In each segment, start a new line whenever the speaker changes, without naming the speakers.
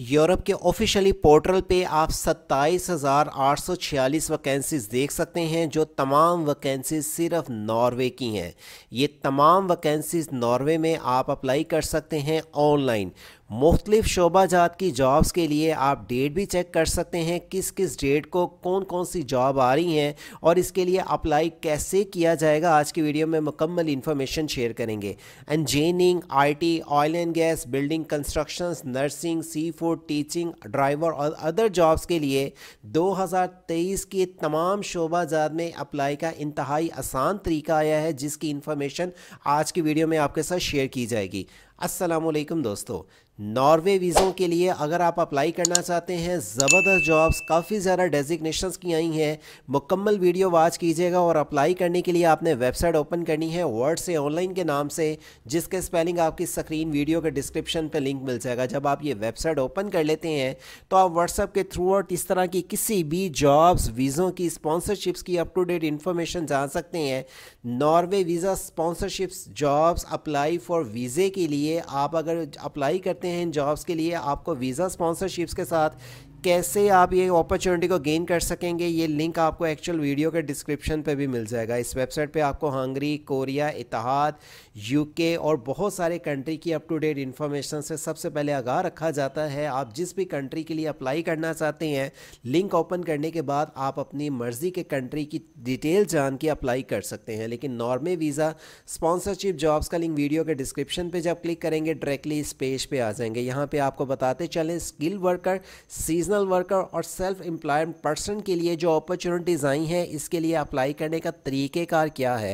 Europe के officially portal पे आप सत्ताईस हज़ार आठ सौ छियालीस वैकेंसीज देख सकते हैं जो तमाम वैकेंसीज सिर्फ नॉर्वे की हैं ये तमाम वैकेंसीज नॉर्वे में आप अप्लाई कर सकते हैं ऑनलाइन मुख्तलिफ शोबा जात की जॉब्स के लिए आप डेट भी चेक कर सकते हैं किस किस डेट को कौन कौन सी जॉब आ रही हैं और इसके लिए अप्लाई कैसे किया जाएगा आज की वीडियो में मुकम्मल इन्फॉर्मेशन शेयर करेंगे engineering IT, oil and gas building construction nursing seafood teaching driver और अदर जॉब्स के लिए दो हज़ार तेईस के तमाम शोबा जात में अप्लाई का इंतहाई आसान तरीका आया है जिसकी इन्फॉर्मेशन आज की वीडियो में आपके साथ शेयर की जाएगी असलम दोस्तों नॉर्वे वीज़ों के लिए अगर आप अप्लाई करना चाहते हैं ज़बरदस्त जॉब्स काफ़ी ज़्यादा डेजिग्नेशंस की आई हैं मुकम्मल वीडियो वाच कीजिएगा और अप्लाई करने के लिए आपने वेबसाइट ओपन करनी है वर्ड से ऑनलाइन के नाम से जिसके स्पेलिंग आपकी स्क्रीन वीडियो के डिस्क्रिप्शन पे लिंक मिल जाएगा जब आप ये वेबसाइट ओपन कर लेते हैं तो आप व्हाट्सअप के थ्रू और इस तरह की किसी भी जॉब्स वीज़ों की स्पॉन्सरशिप्स की अप टू डेट इन्फॉर्मेशन जान सकते हैं Norway visa sponsorships jobs apply for वीज़े के लिए आप अगर अप्लाई करते हैं इन जॉब्स के लिए आपको वीज़ा स्पॉन्सरशिप्स के साथ कैसे आप ये अपॉर्चुनिटी को गेन कर सकेंगे ये लिंक आपको एक्चुअल वीडियो के डिस्क्रिप्शन पे भी मिल जाएगा इस वेबसाइट पे आपको हंगरी कोरिया इतिहाद यूके और बहुत सारे कंट्री की अप टू डेट इन्फॉर्मेशन से सबसे पहले आगाह रखा जाता है आप जिस भी कंट्री के लिए अप्लाई करना चाहते हैं लिंक ओपन करने के बाद आप अपनी मर्ज़ी के कंट्री की डिटेल जान के अप्लाई कर सकते हैं लेकिन नॉर्मे वीज़ा स्पॉन्सरशिप जॉब्स का लिंक वीडियो के डिस्क्रिप्शन पर जब क्लिक करेंगे डायरेक्टली इस पेज पर आ जाएंगे यहाँ पर आपको बताते चलें skill worker season seasonal worker और सेल्फ एम्प्लॉयड पर्सन के लिए जो अपॉर्चुनिटीज़ आई हैं इसके लिए अप्लाई करने का तरीक़ेकार क्या है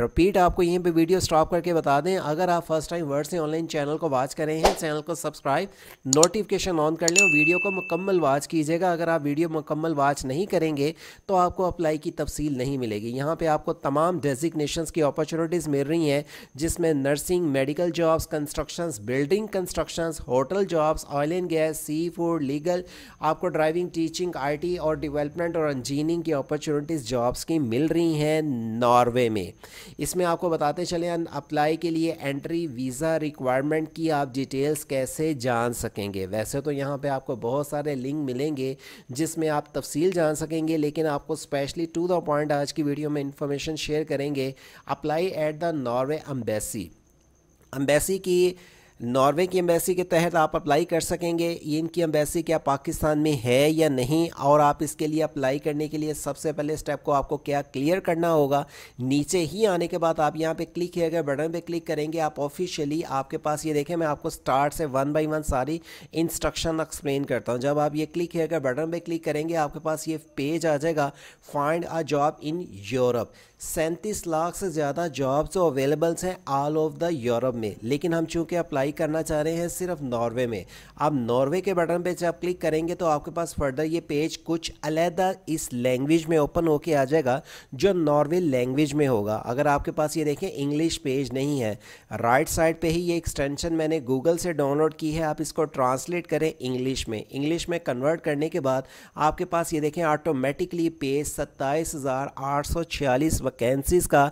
रिपीट आपको यहीं पे वीडियो स्टॉप करके बता दें अगर आप फर्स्ट टाइम वर्ड से ऑनलाइन चैनल को वॉच करें हैं चैनल को सब्सक्राइब नोटिफिकेशन ऑन कर लें वीडियो को मुकम्मल वॉच कीजिएगा अगर आप वीडियो मुकम्मल वॉच नहीं करेंगे तो आपको अप्लाई की तफसील नहीं मिलेगी यहाँ पर आपको तमाम डेजिग्नेशन की अपॉर्चुनिटीज़ मिल रही हैं जिसमें nursing medical jobs construction building construction hotel jobs oil and gas seafood legal आपको ड्राइविंग टीचिंग आईटी और डेवलपमेंट और इंजीनियरिंग की अपॉर्चुनिटीज़ जॉब्स की मिल रही हैं नॉर्वे में इसमें आपको बताते चले अप्लाई के लिए एंट्री वीज़ा रिक्वायरमेंट की आप डिटेल्स कैसे जान सकेंगे वैसे तो यहाँ पर आपको बहुत सारे लिंक मिलेंगे जिसमें आप तफसील जान सकेंगे लेकिन आपको स्पेशली टू द पॉइंट आज की वीडियो में इंफॉर्मेशन शेयर करेंगे apply at the Norway embassy embassy की नॉर्वे की एम्बेसी के तहत आप अप्लाई कर सकेंगे ये इनकी एम्बेसी क्या पाकिस्तान में है या नहीं और आप इसके लिए अप्लाई करने के लिए सबसे पहले स्टेप को आपको क्या क्लियर करना होगा नीचे ही आने के बाद आप यहाँ पे क्लिक किया गया बटन पे क्लिक करेंगे आप ऑफिशियली आपके पास ये देखें मैं आपको स्टार्ट से वन बाई वन सारी इंस्ट्रक्शन एक्सप्लेन करता हूँ जब आप ये क्लिक किया गया बटन पर क्लिक करेंगे आपके पास ये पेज आ जाएगा find a job in Europe सैंतीस लाख से ज़्यादा जॉब्स अवेलेबल्स हैं ऑल ओवर द यूरोप में लेकिन हम चूँकि अप्लाई अप्लाई करना चाह रहे हैं सिर्फ नॉर्वे में आप नॉर्वे के बटन पे जब क्लिक करेंगे तो आपके पास फर्दर ये पेज कुछ अलहदा इस लैंग्वेज में ओपन होके आ जाएगा जो नॉर्वे लैंग्वेज में होगा अगर आपके पास ये देखें इंग्लिश पेज नहीं है राइट साइड पे ही ये एक्सटेंशन मैंने गूगल से डाउनलोड की है आप इसको ट्रांसलेट करें इंग्लिश में इंग्लिश में कन्वर्ट करने के बाद आपके पास ये देखें ऑटोमेटिकली पेज सत्ताईस हज़ार आठ सौ छियालीस वैकेंसीज़ का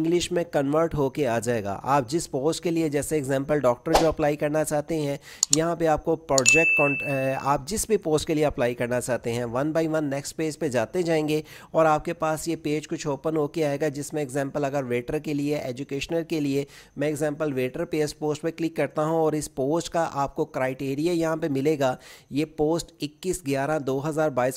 इंग्लिश में कन्वर्ट होके आ जाएगा आप जिस पोस्ट के लिए जैसे एग्जांपल डॉक्टर जो अप्लाई करना चाहते हैं यहाँ पे आपको प्रोजेक्ट आप जिस भी पोस्ट के लिए अप्लाई करना चाहते हैं one by one next page पे जाते जाएंगे और आपके पास ये पेज कुछ ओपन होके आएगा जिसमें एग्जाम्पल अगर वेटर के लिए एजुकेशनल के लिए मैं एग्जाम्पल वेटर पे इस पोस्ट पर क्लिक करता हूँ और इस पोस्ट का आपको क्राइटेरिया यहाँ पर मिलेगा ये पोस्ट इक्कीस ग्यारह दो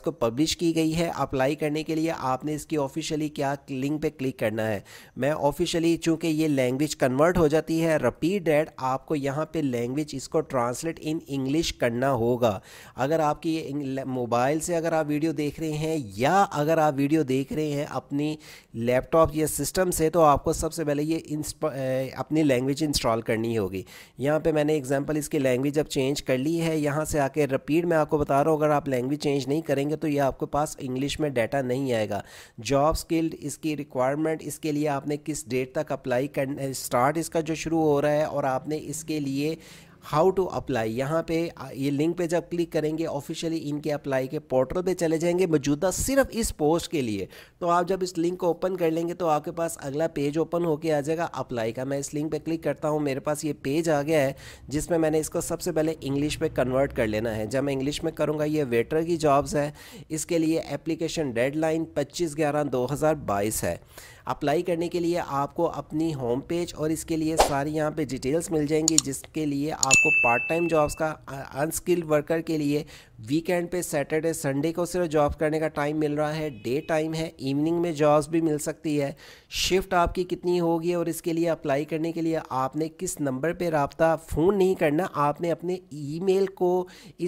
को पब्लिश की गई है अप्लाई करने के लिए आपने इसकी ऑफिशियली क्या लिंक पर क्लिक करना है मैं ऑफिशियली चूँकि ये लैंग्वेज कन्वर्ट हो जाती है रपीड आपको यहाँ यहाँ पे लैंग्वेज इसको ट्रांसलेट इन इंग्लिश करना होगा अगर आपकी मोबाइल से अगर आप वीडियो देख रहे हैं या अगर आप वीडियो देख रहे हैं अपनी लैपटॉप या सिस्टम से तो आपको सबसे पहले ये अपनी लैंग्वेज इंस्टॉल करनी होगी यहाँ पर मैंने एग्जाम्पल इसकी लैंग्वेज अब चेंज कर ली है यहाँ से आके रिपीट मैं आपको बता रहा हूँ अगर आप लैंग्वेज चेंज नहीं करेंगे तो ये आपके पास इंग्लिश में डाटा नहीं आएगा जॉब स्किल्ड इसकी रिक्वायरमेंट इसके लिए आपने किस डेट तक अप्लाई कर स्टार्ट इसका जो शुरू हो रहा है और आपने इसके लिए हाउ टू अप्लाई यहाँ पे ये लिंक पे जब क्लिक करेंगे ऑफिशियली इनके अप्लाई के पोर्टल पे चले जाएंगे मौजूदा सिर्फ इस पोस्ट के लिए तो आप जब इस लिंक को ओपन कर लेंगे तो आपके पास अगला पेज ओपन होके आ जाएगा अप्लाई का मैं इस लिंक पे क्लिक करता हूँ मेरे पास ये पेज आ गया है जिसमें मैंने इसको सबसे पहले इंग्लिश पे कन्वर्ट कर लेना है जब मैं इंग्लिश में करूँगा ये वेटर की जॉब्स है इसके लिए एप्लीकेशन डेडलाइन पच्चीस ग्यारह दो है अप्लाई करने के लिए आपको अपनी होम पेज और इसके लिए सारी यहाँ पे डिटेल्स मिल जाएंगी जिसके लिए आपको पार्ट टाइम जॉब्स का अनस्किल्ड वर्कर के लिए वीकेंड पे सैटरडे संडे को सिर्फ जॉब करने का टाइम मिल रहा है डे टाइम है इवनिंग में जॉब्स भी मिल सकती है शिफ्ट आपकी कितनी होगी और इसके लिए अप्लाई करने के लिए आपने किस नंबर पर रबता फ़ोन नहीं करना आपने अपने ईमेल को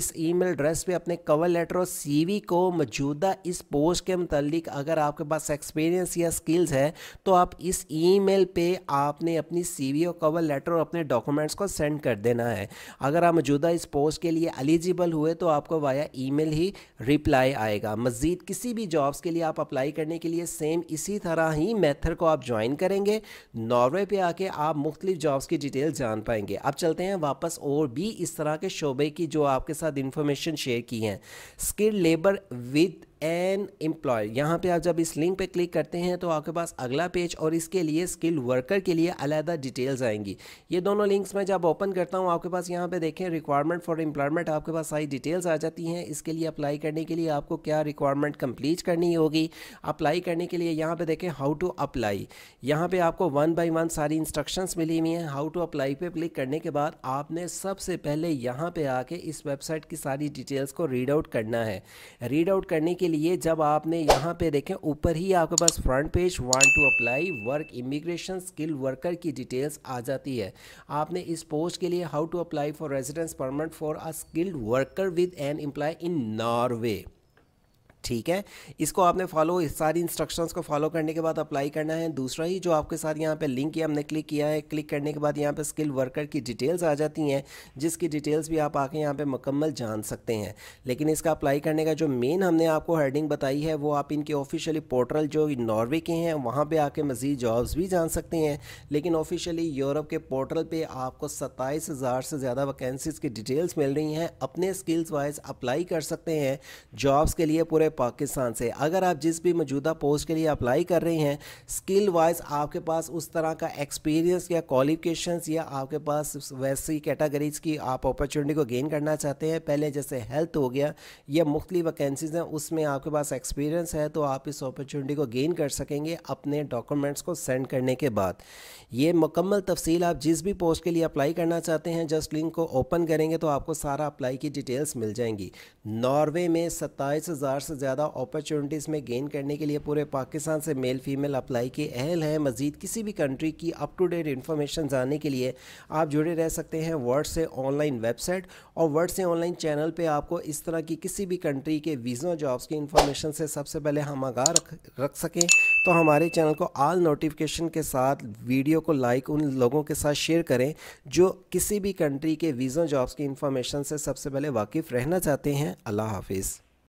इस ईमेल एड्रेस पे अपने कवर लेटर और सी को मौजूदा इस पोस्ट के मतलब अगर आपके पास एक्सपीरियंस या स्किल्स है है तो आप इस ईमेल पे आपने अपनी सीवी कवर लेटर और अपने डॉक्यूमेंट्स को सेंड कर देना है अगर आप मौजूदा इस पोस्ट के लिए एलिजिबल हुए तो आपको वाया ईमेल ही रिप्लाई आएगा मज़ीद किसी भी जॉब्स के लिए आप अप्लाई करने के लिए सेम इसी तरह ही मेथड को आप ज्वाइन करेंगे नॉर्वे पे आके आप मुख्तलिफ जॉब्स की डिटेल जान पाएंगे अब चलते हैं वापस और भी इस तरह के शोबे की जो आपके साथ इंफॉर्मेशन शेयर की हैं skill labour with an employ यहाँ पे आप जब इस लिंक पे क्लिक करते हैं तो आपके पास अगला पेज और इसके लिए स्किल वर्कर के लिए अलहदा डिटेल्स आएंगी ये दोनों लिंक्स मैं जब ओपन करता हूँ आपके पास यहाँ पे देखें रिक्वायरमेंट फॉर एम्प्लॉयमेंट आपके पास सारी डिटेल्स आ जाती हैं इसके लिए अप्लाई करने के लिए आपको क्या रिक्वायरमेंट कम्प्लीट करनी होगी अप्लाई करने के लिए यहाँ पर देखें हाउ टू अप्लाई यहाँ पर आपको वन बाई वन सारी इंस्ट्रक्शंस मिली हुई हैं हाउ टू अप्लाई पर क्लिक करने के बाद आपने सबसे पहले यहाँ पर आके इस वेबसाइट की सारी डिटेल्स को रीड आउट करना है रीड आउट करने के के लिए जब आपने यहाँ पे देखें ऊपर ही आपके पास front page want to apply work immigration skill worker की डिटेल्स आ जाती है आपने इस पोस्ट के लिए how to apply for residence permit for a skilled worker with an employ in Norway ठीक है इसको आपने फॉलो इस सारी इंस्ट्रक्शंस को फॉलो करने के बाद अप्लाई करना है दूसरा ही जो आपके साथ यहाँ पे लिंक किया हमने क्लिक किया है क्लिक करने के बाद यहाँ पे स्किल वर्कर की डिटेल्स आ जाती हैं जिसकी डिटेल्स भी आप आके यहाँ पे मुकम्मल जान सकते हैं लेकिन इसका अप्लाई करने का जो मेन हमने आपको हेडिंग बताई है वो आप इनके ऑफिशियली पोर्टल जो नॉर्वे के हैं वहाँ पर आके मज़ीद जॉब्स भी जान सकते हैं लेकिन ऑफिशियली यूरोप के पोर्टल पर आपको सत्ताईस से ज़्यादा वैकेंसीज़ की डिटेल्स मिल रही हैं अपने स्किल्स वाइज अप्लाई कर सकते हैं जॉब्स के लिए पूरे पाकिस्तान से अगर आप जिस भी मौजूदा पोस्ट के लिए अप्लाई कर रहे हैं स्किल वाइज आपके पास उस तरह का एक्सपीरियंस या क्वालिफिकेशन या आपके पास वैसी कैटेगरीज की आप अपॉर्चुनिटी को गेन करना चाहते हैं पहले जैसे हेल्थ हो गया या मुख्तलि वैकेंसीज हैं उसमें आपके पास एक्सपीरियंस है तो आप इस अपॉर्चुनिटी को गेन कर सकेंगे अपने डॉक्यूमेंट्स को सेंड करने के बाद ये मुकम्मल तफसील आप जिस भी पोस्ट के लिए अप्लाई करना चाहते हैं जस्ट लिंक को ओपन करेंगे तो आपको सारा अप्लाई की डिटेल्स मिल जाएंगी नॉर्वे में सत्ताईस हज़ार से ज़्यादा अपॉर्चुनिटीज़ में गेन करने के लिए पूरे पाकिस्तान से मेल फीमेल अप्लाई के अहल हैं मज़ीद किसी भी कंट्री की अप टू डेट इन्फॉर्मेशन जानने के लिए आप जुड़े रह सकते हैं वर्ड से ऑनलाइन वेबसाइट और वर्ड से ऑनलाइन चैनल पर आपको इस तरह की किसी भी कंट्री के वीज़ा जॉब्स की इन्फॉर्मेशन से सबसे पहले हम आगाह रख, रख सकें तो हमारे चैनल को आल नोटिफिकेशन के साथ वीडियो को लाइक उन लोगों के साथ शेयर करें जो किसी भी कंट्री के वीज़ा जॉब्स की इन्फॉर्मेशन से सबसे पहले वाकिफ़ रहना चाहते हैं अल्लाह हाफिज़